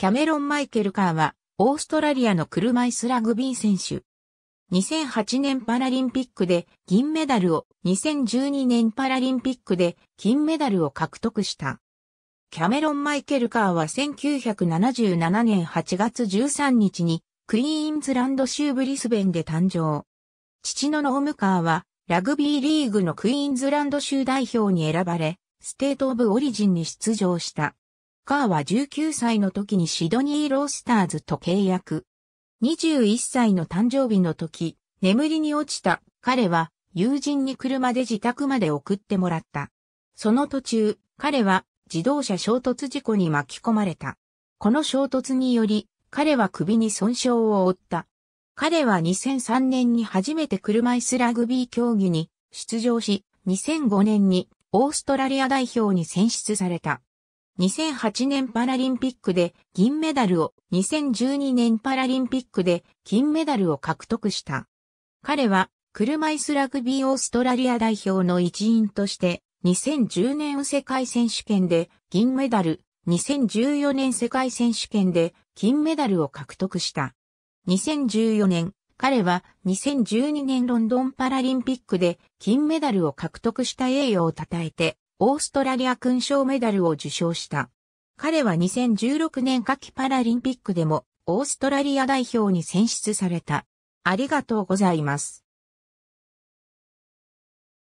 キャメロン・マイケル・カーは、オーストラリアの車椅子ラグビー選手。2008年パラリンピックで銀メダルを、2012年パラリンピックで金メダルを獲得した。キャメロン・マイケル・カーは1977年8月13日にクイーンズランド州ブリスベンで誕生。父のノーム・カーはラグビーリーグのクイーンズランド州代表に選ばれ、ステート・オブ・オリジンに出場した。カーは19歳の時にシドニー・ロースターズと契約。21歳の誕生日の時、眠りに落ちた彼は友人に車で自宅まで送ってもらった。その途中、彼は自動車衝突事故に巻き込まれた。この衝突により、彼は首に損傷を負った。彼は2003年に初めて車椅子ラグビー競技に出場し、2005年にオーストラリア代表に選出された。2008年パラリンピックで銀メダルを、2012年パラリンピックで金メダルを獲得した。彼は車椅子ラグビーオーストラリア代表の一員として、2010年世界選手権で銀メダル、2014年世界選手権で金メダルを獲得した。2014年、彼は2012年ロンドンパラリンピックで金メダルを獲得した栄誉を称えて、オーストラリア勲章メダルを受賞した。彼は2016年夏季パラリンピックでもオーストラリア代表に選出された。ありがとうございます。